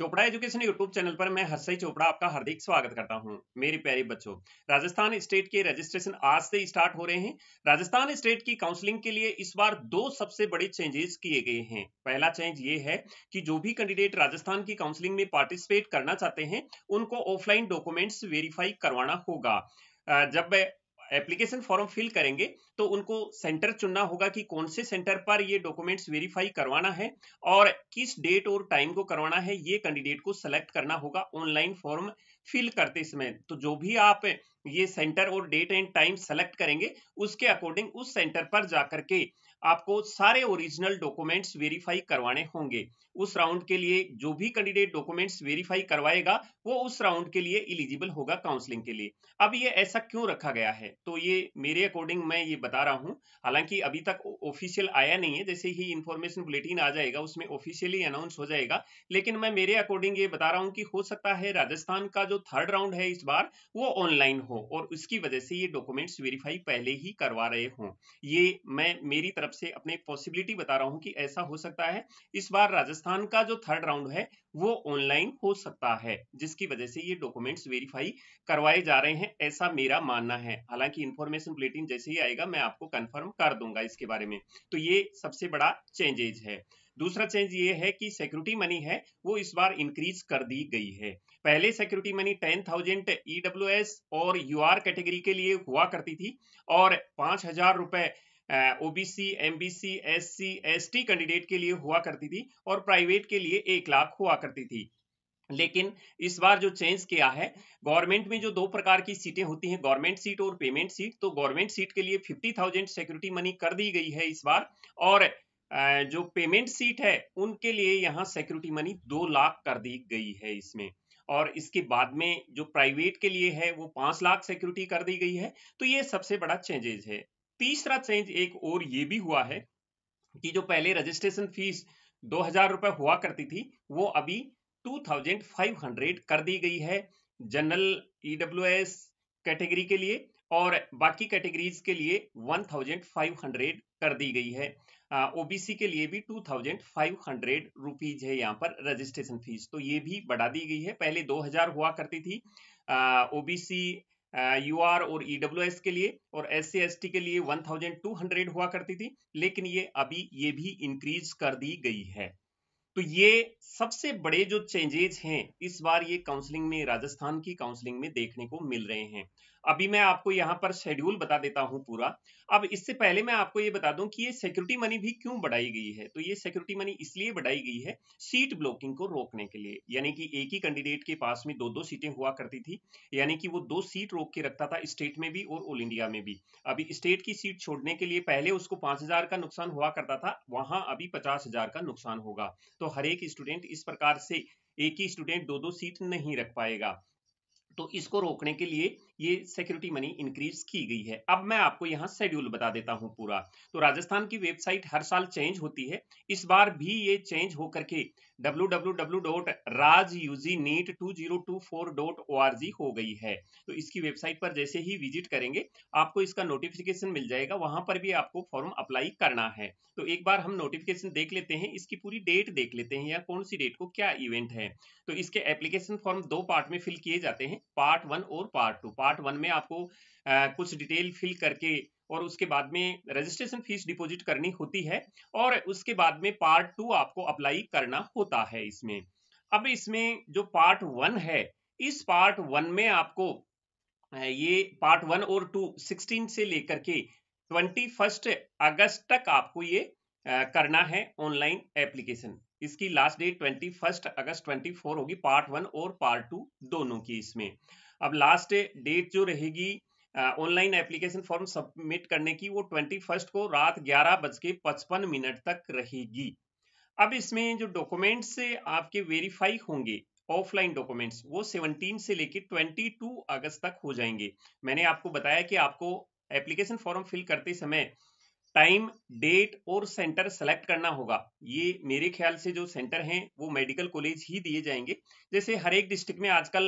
Chopra education YouTube channel पर मैं हर्षई चोपड़ा आपका हार्दिक स्वागत करता हूं मेरे प्यारे बच्चों राजस्थान स्टेट के रजिस्ट्रेशन आज से स्टार्ट हो रहे हैं राजस्थान स्टेट की काउंसलिंग के लिए इस बार दो सबसे बड़े चेंजेस किए गए हैं पहला चेंज ये है कि जो भी कैंडिडेट राजस्थान की काउंसिलिंग में पार्टिसिपेट करना चाहते हैं उनको ऑफलाइन डॉक्यूमेंट्स वेरीफाई करवाना होगा जब एप्लीकेशन फॉर्म फिल करेंगे तो उनको सेंटर चुनना होगा कि कौन से सेंटर पर ये डॉक्यूमेंट्स वेरीफाई करवाना है और किस डेट और टाइम को करवाना है ये कैंडिडेट को सेलेक्ट करना होगा ऑनलाइन फॉर्म फिल करते समय तो जो भी आप ये सेंटर और डेट एंड टाइम सेलेक्ट करेंगे उसके अकॉर्डिंग उस सेंटर पर जाकर के आपको सारे ओरिजिनल डॉक्यूमेंट्स वेरीफाई करवाने होंगे उस राउंड के लिए जो भी कैंडिडेट डॉक्यूमेंट्स वेरीफाई करवाएगा वो उस राउंड के लिए इलिजिबल होगा काउंसलिंग के लिए अब ये ऐसा क्यों रखा गया है तो ये मेरे अकॉर्डिंग मैं ये बता रहा हूँ हालांकि अभी तक ऑफिशियल आया नहीं है जैसे ही इन्फॉर्मेशन बुलेटिन आ जाएगा उसमें ऑफिशियली अनाउंस हो जाएगा लेकिन मैं मेरे अकॉर्डिंग ये बता रहा हूँ कि हो सकता है राजस्थान का जो थर्ड राउंड है इस बार वो ऑनलाइन हो और उसकी वजह से ये डॉक्यूमेंट्स वेरीफाई पहले ही करवा रहे हों ये मैं मेरी तरफ से अपने पॉसिबिलिटी बता रहा हूँ कि ऐसा हो सकता है इस बार राजस्थान का जो थर्ड राउंड है वो ऑनलाइन हो सकता है जिसकी वजह से ये डॉक्यूमेंट्स वेरीफाई करवाए जा रहे हैं ऐसा मेरा मानना है हालांकि इन्फॉर्मेशन बुलेटिन जैसे ही आएगा मैं आपको कन्फर्म कर दूंगा इसके बारे में तो ये सबसे बड़ा चेंजेज है दूसरा चेंज ये है कि सिक्योरिटी मनी है वो इस बार इंक्रीज कर दी गई है पहले security money ten thousand EWS और यूआर कैटेगरी के लिए हुआ करती थी और पांच हजार रुपए OBC MBC SC ST candidate के लिए हुआ करती थी और प्राइवेट के लिए एक लाख हुआ करती थी लेकिन इस बार जो चेंज किया है गवर्नमेंट में जो दो प्रकार की सीटें होती हैं गवर्नमेंट सीट और पेमेंट सीट तो गवर्नमेंट सीट के लिए फिफ्टी थाउजेंड सिक्योरिटी मनी कर दी गई है इस बार और जो पेमेंट सीट है उनके लिए यहाँ सिक्योरिटी मनी दो लाख कर दी गई है इसमें और इसके बाद में जो प्राइवेट के लिए है वो पांच लाख सिक्योरिटी कर दी गई है तो ये सबसे बड़ा चेंजेज है तीसरा चेंज एक और ये भी हुआ है कि जो पहले रजिस्ट्रेशन फीस दो हजार रुपए हुआ करती थी वो अभी टू थाउजेंड फाइव हंड्रेड कर दी गई है जनरल ईडब्ल्यू एस कैटेगरी के लिए और बाकी कैटेगरीज के लिए वन थाउजेंड फाइव हंड्रेड कर दी गई है ओबीसी के लिए भी two thousand five hundred rupees है यहाँ पर रजिस्ट्रेशन फीस तो ये भी बढ़ा दी गई है पहले दो हजार हुआ करती थी ओबीसी यू आर और ईडब्ल्यू e के लिए और एस सी के लिए 1200 हुआ करती थी लेकिन ये अभी ये भी इंक्रीज कर दी गई है तो ये सबसे बड़े जो चेंजेज हैं इस बार ये काउंसलिंग में राजस्थान की काउंसलिंग में देखने को मिल रहे हैं अभी मैं आपको यहाँ पर शेड्यूल बता देता हूँ पूरा अब इससे पहले मैं आपको ये बता दूं कि ये सिक्योरिटी मनी भी क्यों बढ़ाई गई है तो ये सिक्योरिटी मनी इसलिए बढ़ाई गई है सीट ब्लॉकिंग को रोकने के लिए यानी कि एक ही कैंडिडेट के पास में दो दो सीटें हुआ करती थी यानी कि वो दो सीट रोक के रखता था स्टेट में भी और ऑल इंडिया में भी अभी स्टेट की सीट छोड़ने के लिए पहले उसको पांच का नुकसान हुआ करता था वहां अभी पचास का नुकसान होगा तो हर एक स्टूडेंट इस प्रकार से एक ही स्टूडेंट दो दो सीट नहीं रख पाएगा तो इसको रोकने के लिए ये सिक्योरिटी मनी इंक्रीज की गई है अब मैं आपको यहाँ शेड्यूल बता देता हूँ पूरा तो राजस्थान की वेबसाइट हर साल चेंज होती है इस बार भी ये चेंज होकर के www.rajuzineet2024.org हो गई है तो इसकी वेबसाइट पर जैसे ही विजिट करेंगे आपको इसका नोटिफिकेशन मिल जाएगा वहां पर भी आपको फॉर्म अप्लाई करना है तो एक बार हम नोटिफिकेशन देख लेते हैं इसकी पूरी डेट देख लेते हैं या कौन सी डेट को क्या इवेंट है तो इसके एप्लीकेशन फॉर्म दो पार्ट में फिल किए जाते हैं पार्ट वन और पार्ट टू पार्ट वन में आपको आ, कुछ डिटेल फिल करके और उसके बाद में रजिस्ट्रेशन फीस डिपॉजिट करनी होती है और उसके बाद में पार्ट टू आपको अप्लाई करना होता है इसमें अब इसमें जो पार्ट वन है इस पार्ट वन में आपको ये पार्ट वन और टू सिक्सटीन से लेकर के ट्वेंटी फर्स्ट अगस्त तक आपको ये करना है ऑनलाइन एप्लीकेशन इसकी last date twenty first August twenty four होगी पार्ट वन और पार्ट टू दोनों की इसमें अब लास्ट डेट जो रहेगी ऑनलाइन एप्लीकेशन फॉर्म सबमिट करने की वो ट्वेंटी फर्स्ट को रात ग्यारह बज के पचपन मिनट तक रहेगी अब इसमें जो डॉक्यूमेंट्स आपके वेरीफाई होंगे ऑफलाइन डॉक्यूमेंट्स वो 17 से लेकर 22 अगस्त तक हो जाएंगे मैंने आपको बताया कि आपको एप्लीकेशन फॉर्म फिल करते समय टाइम डेट और सेंटर सेलेक्ट करना होगा ये मेरे ख्याल से जो सेंटर हैं वो मेडिकल कॉलेज ही दिए जाएंगे जैसे हर एक डिस्ट्रिक्ट में आजकल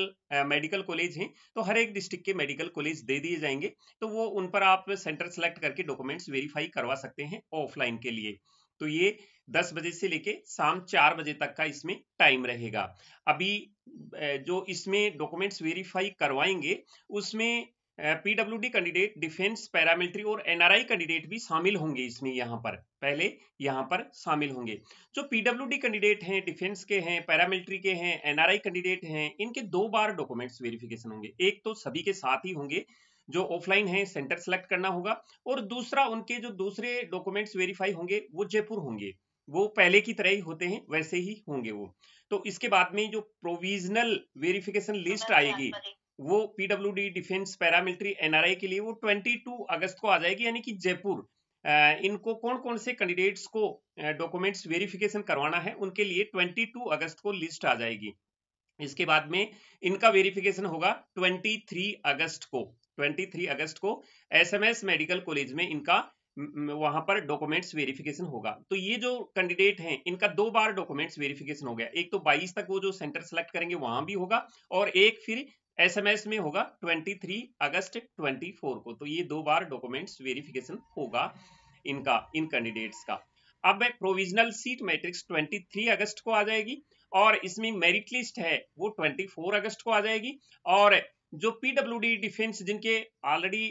मेडिकल कॉलेज हैं तो हर एक डिस्ट्रिक्ट के मेडिकल कॉलेज दे दिए जाएंगे तो वो उन पर आप सेंटर सेलेक्ट करके डॉक्यूमेंट्स वेरीफाई करवा सकते हैं ऑफलाइन के लिए तो ये दस बजे से लेके शाम चार बजे तक का इसमें टाइम रहेगा अभी जो इसमें डॉक्यूमेंट्स वेरीफाई करवाएंगे उसमें पीडब्ल्यूडी कैंडिडेट डिफेंस पैरामिलिट्री और एनआरआई कैंडिडेट भी शामिल होंगे इसमें यहाँ पर पहले यहाँ पर शामिल होंगे जो पीडब्ल्यूडी कैंडिडेट हैं डिफेंस के हैं पैरामिलिट्री के हैं एनआरआई कैंडिडेट हैं इनके दो बार डॉक्यूमेंट्स वेरिफिकेशन होंगे एक तो सभी के साथ ही होंगे जो ऑफलाइन है सेंटर सेलेक्ट करना होगा और दूसरा उनके जो दूसरे डॉक्यूमेंट्स वेरीफाई होंगे वो जयपुर होंगे वो पहले की तरह ही होते हैं वैसे ही होंगे वो तो इसके बाद में जो प्रोविजनल वेरिफिकेशन लिस्ट आएगी वो PW D defence paramilitary NRI के लिए वो 22 अगस्त को आ जाएगी यानी कि जयपुर इनको कौन कौन से कैंडिडेट्स को डॉक्यूमेंट्स वेरिफिकेशन करवाना है उनके लिए 22 अगस्त को लिस्ट आ जाएगी इसके बाद में इनका वेरिफिकेशन होगा 23 अगस्त को 23 अगस्त को एसएमएस मेडिकल कॉलेज में इनका वहां पर डॉक्यूमेंट्स वेरिफिकेशन होगा तो ये जो कैंडिडेट हैं इनका दो बार डॉक्यूमेंट्स वेरिफिकेशन हो गया एक तो 22 तक वो जो सेंटर सेलेक्ट करेंगे वहां भी होगा और एक फिर एसएमएस में होगा 23 अगस्त 24 को तो ये दो बार डॉक्यूमेंट्स वेरिफिकेशन होगा इनका इन कैंडिडेट्स का अब प्रोविजनल सीट मैट्रिक्स 23 अगस्त को आ जाएगी और इसमें मेरिट लिस्ट है वो 24 अगस्त को आ जाएगी और जो पीडब्ल्यूडी डिफेंस जिनके ऑलरेडी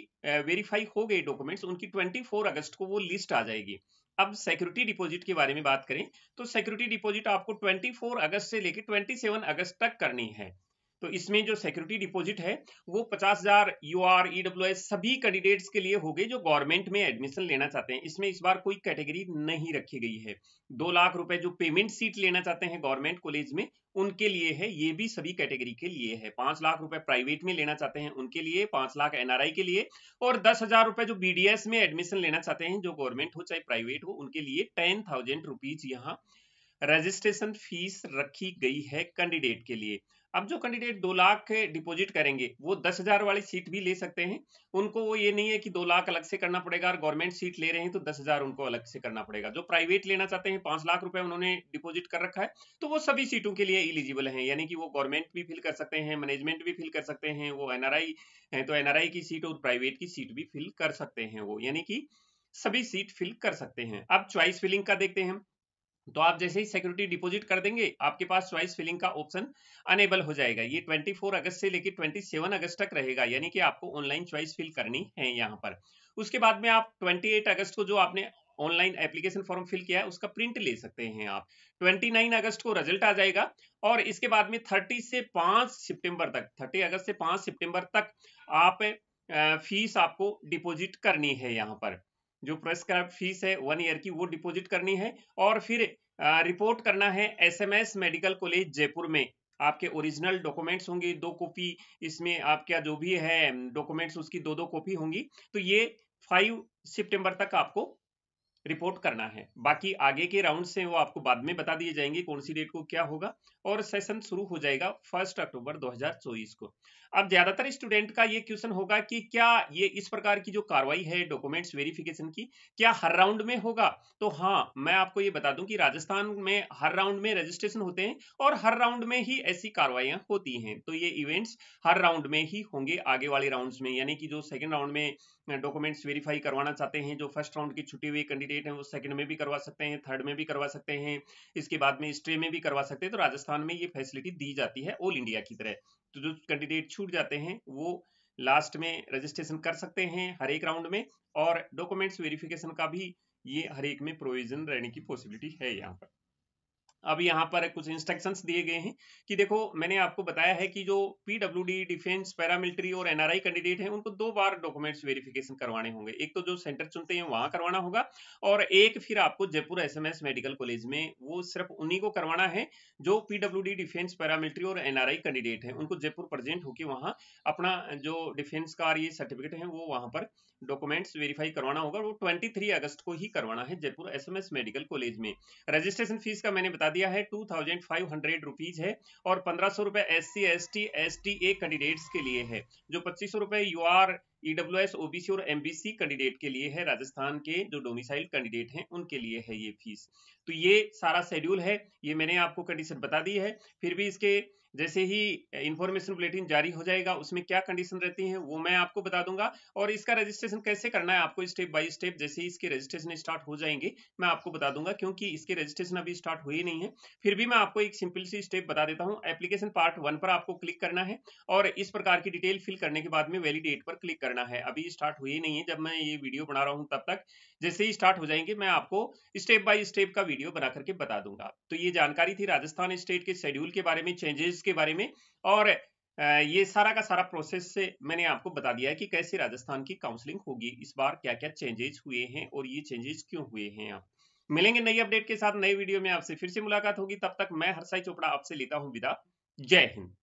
वेरीफाई हो गए डॉक्यूमेंट्स उनकी 24 अगस्त को वो लिस्ट आ जाएगी अब सिक्योरिटी डिपॉजिट के बारे में बात करें तो सिक्योरिटी डिपॉजिट आपको 24 अगस्त से लेकर 27 अगस्त तक करनी है तो इसमें जो सिक्योरिटी डिपॉजिट है वो पचास हजार यू आर ईडब्ल्यू सभी कैंडिडेट्स के लिए हो गए जो गवर्नमेंट में एडमिशन लेना चाहते हैं इसमें इस बार कोई कैटेगरी नहीं रखी गई है दो लाख रुपए जो पेमेंट सीट लेना चाहते हैं गवर्नमेंट कॉलेज में उनके लिए है ये भी सभी कैटेगरी के लिए है पांच लाख रुपए प्राइवेट में लेना चाहते हैं उनके लिए पांच लाख एनआरआई के लिए और दस हजार रुपए जो बीडीएस में एडमिशन लेना चाहते हैं जो गवर्नमेंट हो चाहे प्राइवेट हो उनके लिए टेन थाउजेंड रुपीज यहाँ रजिस्ट्रेशन फीस रखी गई है कैंडिडेट के लिए अब जो कैंडिडेट दो लाख डिपॉजिट करेंगे वो दस हजार वाली सीट भी ले सकते हैं उनको वो ये नहीं है कि दो लाख अलग से करना पड़ेगा और गवर्नमेंट सीट ले रहे हैं तो दस हजार उनको अलग से करना पड़ेगा जो प्राइवेट लेना चाहते हैं पांच लाख रुपए उन्होंने डिपॉजिट कर रखा है तो वो सभी सीटों के लिए इलिजिबल है यानी कि वो गवर्नमेंट भी फिल कर सकते हैं मैनेजमेंट भी फिल कर सकते हैं वो एनआरआई है तो एनआरआई की सीट और प्राइवेट की सीट भी फिल कर सकते हैं वो यानी कि सभी सीट फिल कर सकते हैं अब च्वाइस फिलिंग का देखते हैं हम तो आप जैसे ही सिक्योरिटी डिपॉजिट कर देंगे आपके पास चॉइस फिलिंग का ऑप्शन अनेबल हो जाएगा ये 24 अगस्त से लेकर 27 अगस्त तक रहेगा यानी कि आपको ऑनलाइन चॉइस फिल करनी है यहाँ पर उसके बाद में आप 28 अगस्त को जो आपने ऑनलाइन एप्लीकेशन फॉर्म फिल किया है उसका प्रिंट ले सकते हैं आप 29 अगस्त को रिजल्ट आ जाएगा और इसके बाद में 30 से 5 सितंबर तक 30 अगस्त से 5 सितंबर तक आप फीस आपको डिपॉजिट करनी है यहाँ पर जो प्रेस्क्राइब फीस है वन ईयर की वो डिपॉजिट करनी है और फिर रिपोर्ट करना है एसएमएस मेडिकल कॉलेज जयपुर में आपके ओरिजिनल डॉक्यूमेंट्स होंगे दो कॉपी इसमें आपका जो भी है डॉक्यूमेंट्स उसकी दो दो कॉपी होंगी तो ये फाइव सितंबर तक आपको रिपोर्ट करना है बाकी आगे के राउंड से वो आपको बाद में बता दिए जाएंगे कौन सी डेट को क्या होगा और सेशन शुरू हो जाएगा फर्स्ट अक्टूबर 2024 को अब ज्यादातर स्टूडेंट का ये क्वेश्चन होगा कि क्या ये इस प्रकार की जो कार्रवाई है डॉक्यूमेंट्स वेरिफिकेशन की क्या हर राउंड में होगा तो हाँ मैं आपको ये बता दूं कि राजस्थान में हर राउंड में रजिस्ट्रेशन होते हैं और हर राउंड में ही ऐसी कार्रवाई होती हैं तो ये इवेंट्स हर राउंड में ही होंगे आगे वाले राउंड में यानी कि जो सेकेंड राउंड में डॉक्यूमेंट्स वेरीफाई करवाना चाहते हैं जो फर्स्ट राउंड की छुट्टी हुई कैंडिडेट कैंडिडेट हैं वो सेकंड में भी करवा सकते हैं थर्ड में भी करवा सकते हैं इसके बाद में स्ट्रे में भी करवा सकते हैं तो राजस्थान में ये फैसिलिटी दी जाती है ऑल इंडिया की तरह तो जो कैंडिडेट छूट जाते हैं वो लास्ट में रजिस्ट्रेशन कर सकते हैं हर एक राउंड में और डॉक्यूमेंट्स वेरिफिकेशन का भी ये हर एक में प्रोविजन रहने की पॉसिबिलिटी है यहाँ पर अब यहाँ पर कुछ इंस्ट्रक्शंस दिए गए हैं कि देखो मैंने आपको बताया है कि जो डी डिफेंस पैरामिलिट्री और एनआरआई कैंडिडेट हैं उनको दो बार डॉक्यूमेंट्स वेरिफिकेशन करवाने होंगे एक तो जो सेंटर चुनते हैं वहां करवाना होगा और एक फिर आपको जयपुर एसएमएस मेडिकल कॉलेज में वो सिर्फ उन्हीं को करवाना है जो पीडब्ल्यूडी डिफेंस पैरामिलिट्री और एनआरआई कैंडिडेट है उनको जयपुर प्रेजेंट होकर वहाँ अपना जो डिफेंस का ये सर्टिफिकेट है वो वहाँ पर डॉक्यूमेंट्स वेरीफाई करवाना होगा वो ट्वेंटी अगस्त को ही करवाना है जयपुर एस मेडिकल कॉलेज में रजिस्ट्रेशन फीस का मैंने बता बता दिया है two thousand five hundred rupees है और पंद्रह सौ रुपए S C S T S T A candidates के लिए है जो पच्चीस सौ रुपए U R EW S OBC और एमबीसी कैंडिडेट के लिए है राजस्थान के जो डोमिसाइल कैंडिडेट हैं उनके लिए है ये फीस तो ये सारा शेड्यूल है ये मैंने आपको कंडीशन बता दी है फिर भी इसके जैसे ही इंफॉर्मेशन बुलेटिन जारी हो जाएगा उसमें क्या कंडीशन रहती है वो मैं आपको बता दूंगा और इसका रजिस्ट्रेशन कैसे करना है आपको स्टेप बाय स्टेप जैसे ही इसके रजिस्ट्रेशन स्टार्ट हो जाएंगे मैं आपको बता दूंगा क्योंकि इसके रजिस्ट्रेशन अभी स्टार्ट हुए नहीं है फिर भी मैं आपको एक सिंपल सी स्टेप बता देता हूँ एप्लीकेशन पार्ट वन पर आपको क्लिक करना है और इस प्रकार की डिटेल फिल करने के बाद में वैलिडेट पर क्लिक करना है अभी स्टार्ट हुए नहीं है जब मैं ये वीडियो बना रहा हूँ तब तक जैसे ही स्टार्ट हो जाएंगे मैं आपको स्टेप बाय स्टेप का वीडियो बना करके बता दूंगा तो ये जानकारी थी राजस्थान स्टेट के शेड्यूल के बारे में चेंजेस के बारे में और ये सारा का सारा प्रोसेस से मैंने आपको बता दिया है कि कैसे राजस्थान की काउंसलिंग होगी इस बार क्या क्या चेंजेस हुए हैं और ये चेंजेस क्यों हुए हैं आप मिलेंगे नई अपडेट के साथ नई वीडियो में आपसे फिर से मुलाकात होगी तब तक मैं हरसाई चोपड़ा आपसे लेता हूँ विदा जय हिंद